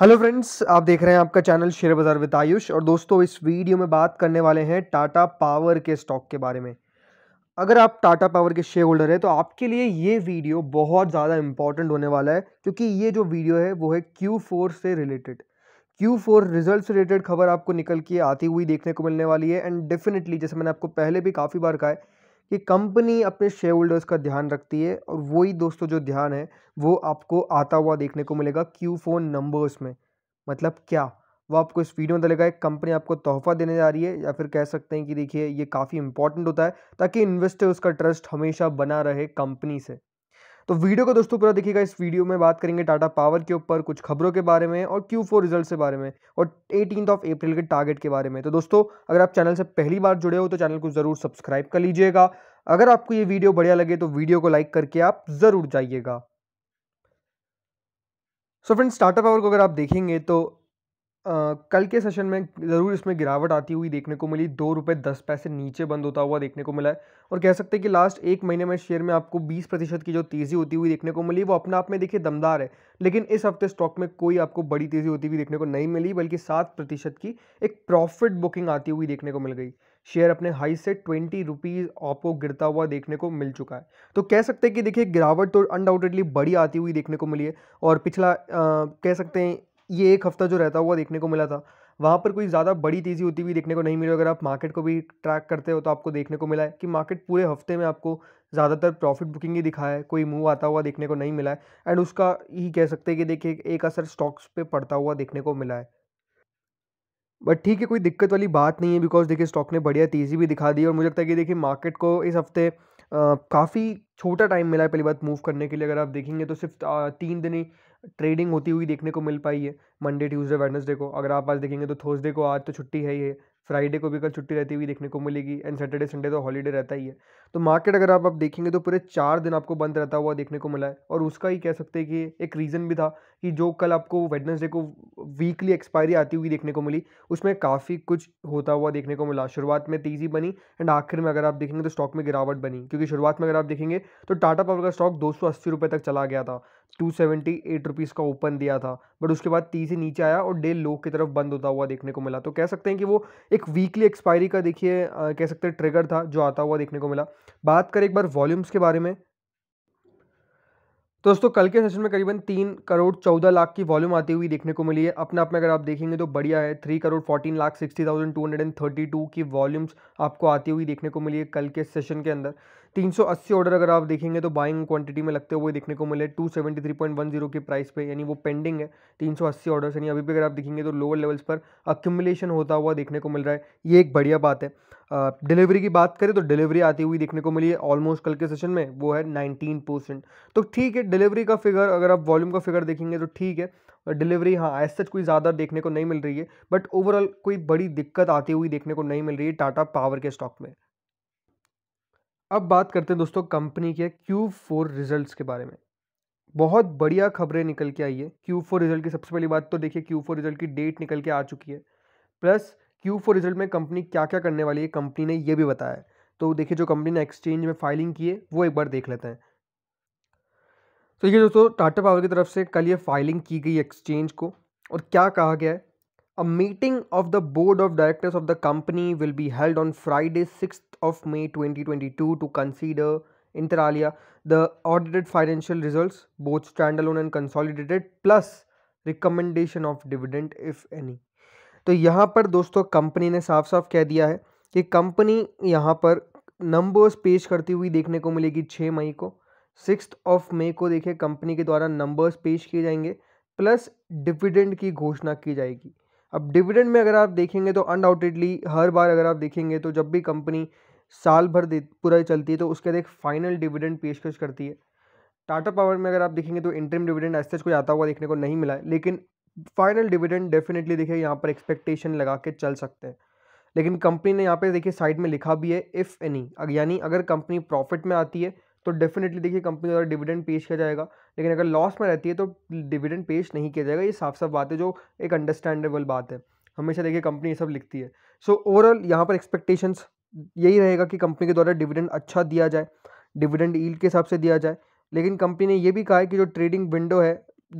Hello friends आप देख रहे हैं आपका चैनल शेयर बाज़ार विद आयुष और दोस्तों इस वीडियो में बात करने वाले हैं टाटा पावर के स्टॉक के बारे में अगर आप टाटा पावर के शेयर होल्डर हैं तो आपके लिए ये वीडियो बहुत ज़्यादा इंपॉर्टेंट होने वाला है क्योंकि ये जो वीडियो है वो है क्यू फोर से रिलेटेड क्यू फोर रिजल्ट से रिलेटेड खबर आपको निकल के आती हुई देखने को मिलने वाली है एंड डेफिनेटली जैसे मैंने आपको पहले भी काफ़ी बार कहा है कि कंपनी अपने शेयर होल्डर्स का ध्यान रखती है और वही दोस्तों जो ध्यान है वो आपको आता हुआ देखने को मिलेगा क्यू फोन नंबर्स में मतलब क्या वो आपको इस वीडियो में दलेगा तो एक कंपनी आपको तोहफा देने जा रही है या फिर कह सकते हैं कि देखिए ये काफ़ी इंपॉर्टेंट होता है ताकि इन्वेस्टर उसका ट्रस्ट हमेशा बना रहे कंपनी से तो वीडियो को दोस्तों पूरा देखिएगा इस वीडियो में बात करेंगे टाटा पावर के ऊपर कुछ खबरों के बारे में और क्यू फोर रिजल्ट के बारे में और एटीन ऑफ अप्रैल के टारगेट के बारे में तो दोस्तों अगर आप चैनल से पहली बार जुड़े हो तो चैनल को ज़रूर सब्सक्राइब कर लीजिएगा अगर आपको ये वीडियो बढ़िया लगे तो वीडियो को लाइक करके आप ज़रूर जाइएगा सो फ्रेंड्स टाटा पावर को अगर आप देखेंगे तो कल के सेशन में ज़रूर इसमें गिरावट आती हुई देखने को मिली दो रुपये दस पैसे नीचे बंद होता हुआ देखने को मिला है और कह सकते हैं कि लास्ट एक महीने में शेयर में आपको बीस प्रतिशत की जो तेज़ी होती हुई देखने को मिली वो अपने आप में देखिए दमदार है लेकिन इस हफ्ते स्टॉक में कोई आपको बड़ी तेज़ी होती हुई देखने को नहीं मिली बल्कि सात प्रतिशत की एक प्रॉफिट बुकिंग आती हुई देखने को मिल गई शेयर अपने हाई से ट्वेंटी रुपीज़ ऑपो गिरता हुआ देखने को मिल चुका है तो कह सकते हैं कि देखिए गिरावट तो अनडाउटेडली बड़ी आती हुई देखने को मिली है और पिछला आ, कह सकते हैं ये एक हफ्ता जो रहता हुआ देखने को मिला था वहाँ पर कोई ज़्यादा बड़ी तेज़ी होती हुई देखने को नहीं मिली अगर आप मार्केट को भी ट्रैक करते हो तो आपको देखने को मिला है कि मार्केट पूरे हफ्ते में आपको ज़्यादातर प्रॉफिट बुकिंग ही दिखा है कोई मूव आता हुआ देखने को नहीं मिला है एंड उसका ही कह सकते हैं कि देखिए एक असर स्टॉक्स पर पड़ता हुआ देखने को मिला है बट ठीक है कोई दिक्कत वाली बात नहीं है बिकॉज देखिए स्टॉक ने बढ़िया तेज़ी भी दिखा दी और मुझे लगता है कि देखिए मार्केट को इस हफ्ते काफ़ी छोटा टाइम मिला है पहली बात मूव करने के लिए अगर आप देखेंगे तो सिर्फ तीन दिन ही ट्रेडिंग होती हुई देखने को मिल पाई है मंडे ट्यूसडे वेडनेसडे को अगर आप आज देखेंगे तो थर्सडे को आज तो छुट्टी है ही है फ्राइडे को भी कल छुट्टी रहती हुई देखने को मिलेगी एंड सैटरडे संडे तो हॉलीडे रहता ही है तो मार्केट अगर आप आप देखेंगे तो पूरे चार दिन आपको बंद रहता हुआ देखने को मिला है और उसका ही कह सकते हैं कि एक रीज़न भी था कि जो कल आपको वेडनेसडे को वीकली एक्सपायरी आती हुई देखने को मिली उसमें काफ़ी कुछ होता हुआ देखने को मिला शुरुआत में तेज़ी बनी एंड आखिर में अगर आप देखेंगे तो स्टॉक में गिरावट बनी क्योंकि शुरुआत में अगर आप देखेंगे तो टाटा पावर का स्टॉक दो रुपए तक चला गया था टू सेवेंटी एट रुपीज़ का ओपन दिया था बट उसके बाद तेज़ी नीचे आया और डे लो की तरफ बंद होता हुआ देखने को मिला तो कह सकते हैं कि वो एक वीकली एक्सपायरी का देखिए कह सकते हैं ट्रिगर था जो आता हुआ देखने को मिला बात करें एक बार वॉल्यूम्स के बारे में तो दोस्तों कल के सेशन में करीबन तीन करोड़ चौदह लाख की वॉल्यूम आती हुई देखने को मिली है अपने आप में अगर आप देखेंगे तो बढ़िया है three crore fourteen lakh sixty thousand two hundred and thirty two की वॉल्यूम्स आपको आती हुई देखने को मिली है कल के सेशन के अंदर 380 ऑर्डर अगर आप देखेंगे तो बाइंग क्वांटिटी में लगते हुए देखने को मिले 273.10 के प्राइस पे यानी वो पेंडिंग है 380 ऑर्डर्स यानी अभी भी अगर आप देखेंगे तो लोअर लेवल्स पर अक्यूमुलेशन होता हुआ देखने को मिल रहा है ये एक बढ़िया बात है डिलीवरी की बात करें तो डिलीवरी आती हुई देखने को मिली है ऑलमोस्ट कल के सेशन में वो है नाइनटीन परसेंट तो ठीक है डिलीवरी का फिगर अगर आप वॉल्यूम का फिगर देखेंगे तो ठीक है डिलीवरी हाँ एज सच कोई ज़्यादा देखने को नहीं मिल रही है बट ओवरऑल कोई बड़ी दिक्कत आती हुई देखने को नहीं मिल रही है टाटा पावर के स्टॉक में अब बात करते हैं दोस्तों कंपनी के क्यू फोर रिजल्ट के बारे में बहुत बढ़िया खबरें निकल के आई है क्यू फोर रिजल्ट की सबसे पहली बात तो देखिए क्यू फोर रिजल्ट की डेट निकल के आ चुकी है प्लस क्यू फोर रिजल्ट में कंपनी क्या क्या करने वाली है कंपनी ने यह भी बताया है तो देखिए जो कंपनी ने एक्सचेंज में फाइलिंग की है वो एक बार देख लेते हैं तो ये दोस्तों टाटा पावर की तरफ से कल ये फाइलिंग की गई एक्सचेंज को और क्या कहा गया है A meeting of the board of directors of the company will be held on Friday, 6th of May 2022 to consider inter alia the audited financial results both standalone and consolidated plus recommendation of dividend, if any. तो यहाँ पर दोस्तों company ने साफ साफ कह दिया है कि कंपनी यहाँ पर नंबर्स पेश करती हुई देखने को मिलेगी छः मई को सिक्स ऑफ मई को देखिए कंपनी के द्वारा नंबर्स पेश किए जाएंगे प्लस डिविडेंड की घोषणा की जाएगी अब डिविडेंड में अगर आप देखेंगे तो अनडाउटेडली हर बार अगर आप देखेंगे तो जब भी कंपनी साल भर दे पूरा चलती है तो उसके बाद एक फाइनल डिविडेंड पेशकश करती है टाटा पावर में अगर आप देखेंगे तो इंटरम डिविडेंड ऐसे कुछ आता हुआ देखने को नहीं मिला है लेकिन फाइनल डिविडेंड डेफिनेटली देखिए यहाँ पर एक्सपेक्टेशन लगा के चल सकते हैं लेकिन कंपनी ने यहाँ पे देखिए साइड में लिखा भी है इफ़ एनी यानी अगर कंपनी प्रॉफिट में आती है तो डेफिनेटली देखिए कंपनी द्वारा डिविडेंड पेश किया जाएगा लेकिन अगर लॉस में रहती है तो डिविडेंड पेश नहीं किया जाएगा ये साफ साफ बात है जो एक अंडरस्टैंडेबल बात है हमेशा देखिए कंपनी ये सब लिखती है सो so, ओवरऑल यहाँ पर एक्सपेक्टेशंस यही रहेगा कि कंपनी के द्वारा डिविडेंड अच्छा दिया जाए डिविडेंड ईल्ड के हिसाब से दिया जाए लेकिन कंपनी ने यह भी कहा है कि जो ट्रेडिंग विंडो है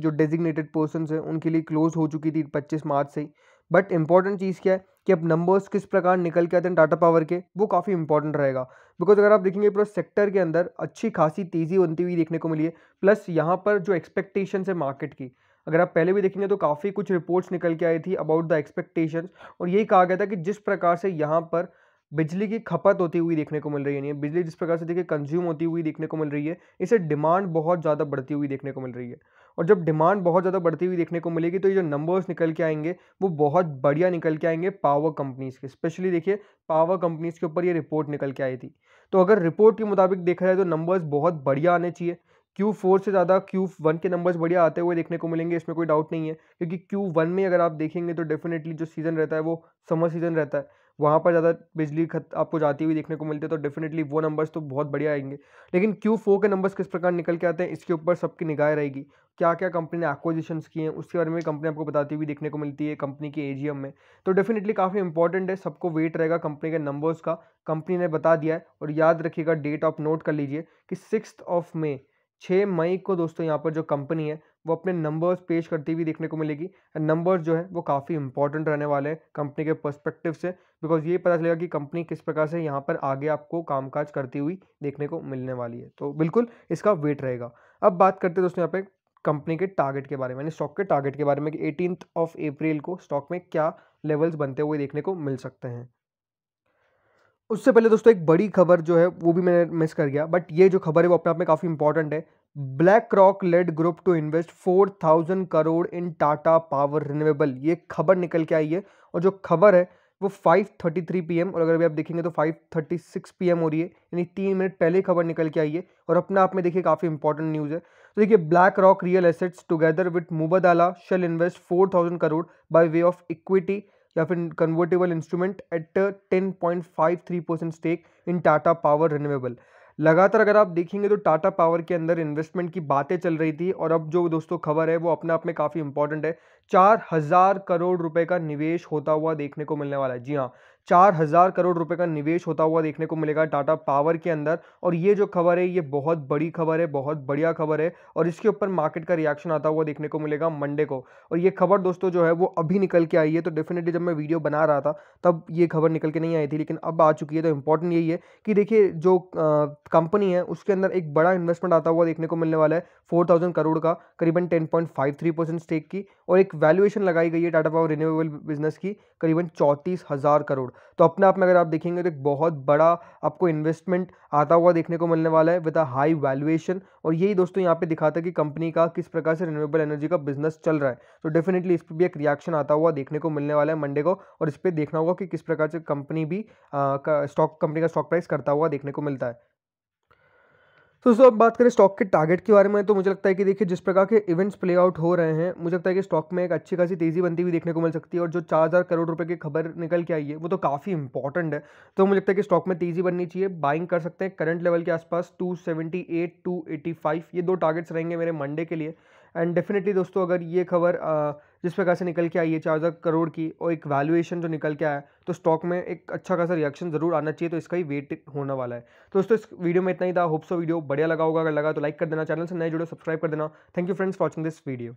जो डेजिग्नेटेड पर्सनस हैं उनके लिए क्लोज हो चुकी थी पच्चीस मार्च से ही बट इंपॉर्टेंट चीज़ क्या है कि अब नंबर्स किस प्रकार निकल के आते हैं टाटा पावर के वो काफ़ी इंपॉर्टेंट रहेगा बिकॉज अगर आप देखेंगे पूरा सेक्टर के अंदर अच्छी खासी तेज़ी बनती हुई देखने को मिली है प्लस यहाँ पर जो एक्सपेक्टेशन है मार्केट की अगर आप पहले भी देखेंगे तो काफ़ी कुछ रिपोर्ट्स निकल के आई थी अबाउट द एक्सपेक्टेशन और यही कहा गया था कि जिस प्रकार से यहाँ पर बिजली की खपत होती हुई देखने को मिल रही है बिजली जिस प्रकार से देखिए कंज्यूम होती हुई देखने को मिल रही है इसे डिमांड बहुत ज़्यादा बढ़ती हुई देखने को मिल रही है और जब डिमांड बहुत ज़्यादा बढ़ती हुई देखने को मिलेगी तो ये जो नंबर्स निकल के आएंगे वो बहुत बढ़िया निकल के आएंगे पावर कंपनीज़ के स्पेशली देखिए पावर कंपनीज़ के ऊपर ये रिपोर्ट निकल के आई थी तो अगर रिपोर्ट के मुताबिक देखा जाए तो नंबर्स बहुत बढ़िया आने चाहिए क्यू फोर से ज़्यादा क्यू वन के नंबर्स बढ़िया आते हुए देखने को मिलेंगे इसमें कोई डाउट नहीं है क्योंकि क्यू वन में अगर आप देखेंगे तो डेफिनेटली जो सीज़न रहता है वो समर सीज़न रहता है वहाँ पर ज़्यादा बिजली खत आपको जाती हुई देखने को मिलती है तो डेफिनेटली वो नंबर्स तो बहुत बढ़िया आएंगे लेकिन क्यू फो के नंबर्स किस प्रकार निकल के आते हैं इसके ऊपर सबकी निगाह रहेगी क्या क्या कंपनी ने एक्विजिशंस किए हैं उसके बारे में कंपनी आपको बताती हुई देखने को मिलती है कंपनी के एजीएम में तो डेफिनेटली काफ़ी इंपॉर्टेंट है सबको वेट रहेगा कंपनी के नंबर्स का कंपनी ने बता दिया है और याद रखिएगा डेट आप नोट कर लीजिए कि सिक्स ऑफ मे छः मई को दोस्तों यहाँ पर जो कंपनी है वो अपने नंबर्स पेश करती हुई देखने को मिलेगी नंबर्स जो है वो काफ़ी इंपॉर्टेंट रहने वाले हैं कंपनी के पर्सपेक्टिव से बिकॉज ये पता चलेगा कि कंपनी किस प्रकार से यहाँ पर आगे आपको कामकाज करती हुई देखने को मिलने वाली है तो बिल्कुल इसका वेट रहेगा अब बात करते हैं दोस्तों यहाँ पे कंपनी के टारगेट के बारे में यानी स्टॉक के टारगेट के बारे में कि एटीन ऑफ अप्रैल को स्टॉक में क्या लेवल्स बनते हुए देखने को मिल सकते हैं उससे पहले दोस्तों एक बड़ी खबर जो है वो भी मैंने मिस कर गया बट ये जो खबर है वो अपने आप में काफ़ी इंपॉर्टेंट है BlackRock led group to invest four thousand crore in Tata power renewable ये खबर निकल के आई है और जो खबर है वो 5:33 पीएम और अगर अभी आप देखेंगे तो 5:36 पीएम हो रही है यानी तीन मिनट पहले खबर निकल के आई है और अपने आप में देखिए काफ़ी इंपॉर्टेंट न्यूज़ है तो देखिए BlackRock real assets together with Mubadala shall invest 4000 crore by way of equity या फिर convertible instrument at three percent stake in Tata power renewable लगातार अगर आप देखेंगे तो टाटा पावर के अंदर इन्वेस्टमेंट की बातें चल रही थी और अब जो दोस्तों खबर है वो अपने आप में काफ़ी इंपॉर्टेंट है चार हज़ार करोड़ रुपए का निवेश होता हुआ देखने को मिलने वाला है जी हाँ चार हज़ार करोड़ रुपए का निवेश होता हुआ देखने को मिलेगा टाटा पावर के अंदर और ये जो खबर है ये बहुत बड़ी खबर है बहुत बढ़िया खबर है और इसके ऊपर मार्केट का रिएक्शन आता हुआ देखने को मिलेगा मंडे को और ये खबर दोस्तों जो है वो अभी निकल के आई है तो डेफिनेटली जब मैं वीडियो बना रहा था तब ये खबर निकल के नहीं आई थी लेकिन अब आ चुकी है तो इंपॉर्टेंट यही है कि देखिए जो कंपनी है उसके अंदर एक बड़ा इन्वेस्टमेंट आता हुआ देखने को मिलने वाला है फोर करोड़ का करीबन टेन स्टेक की और एक वैल्यूएशन लगाई गई है टाटा पावर रिन्यूएबल बिजनेस की करीबन चौंतीस करोड़ तो अपने आप में अगर आप देखेंगे तो एक बहुत बड़ा आपको इन्वेस्टमेंट आता हुआ देखने को मिलने वाला है विद अ हाई वैल्यूएशन और यही दोस्तों यहाँ पे दिखाता है कि कंपनी का किस प्रकार से रिन्यूएबल एनर्जी का बिजनेस चल रहा है तो डेफिनेटली इस पर भी एक रिएक्शन आता हुआ देखने को मिलने वाला है मंडे को और इस पर देखना होगा कि किस प्रकार से कंपनी भी स्टॉक कंपनी का स्टॉक प्राइस करता हुआ देखने को मिलता है तो दोस्तों अब बात करें स्टॉक के टारगेट के बारे में तो मुझे लगता है कि देखिए जिस प्रकार के इवेंट्स प्ले आउट हो रहे हैं मुझे लगता है कि स्टॉक में एक अच्छी खासी तेज़ी बनती हुई देखने को मिल सकती है और जो चार हज़ार करोड़ रुपए की खबर निकल के आई है वो तो काफ़ी इंपॉर्टेंट है तो मुझे लगता है कि स्टॉक में तेज़ी बननी चाहिए बाइंग कर सकते हैं करंट लेवल के आसपास two seventy eight two five ये दो टारगेट्स रहेंगे मेरे मंडे के लिए एंड डेफिनेटली दोस्तों अगर ये खबर जिस प्रकार से निकल के आई है चार हज़ार करोड़ की और एक वैल्यूएशन जो निकल के आया तो स्टॉक में एक अच्छा खासा रिएक्शन जरूर आना चाहिए तो इसका ही वेट होने वाला है तो दोस्तों इस वीडियो में इतना ही था होप्सो वीडियो बढ़िया लगा होगा अगर लगा तो लाइक कर देना चैनल से नए जुड़े सब्सक्राइब कर देना thank you friends watching this video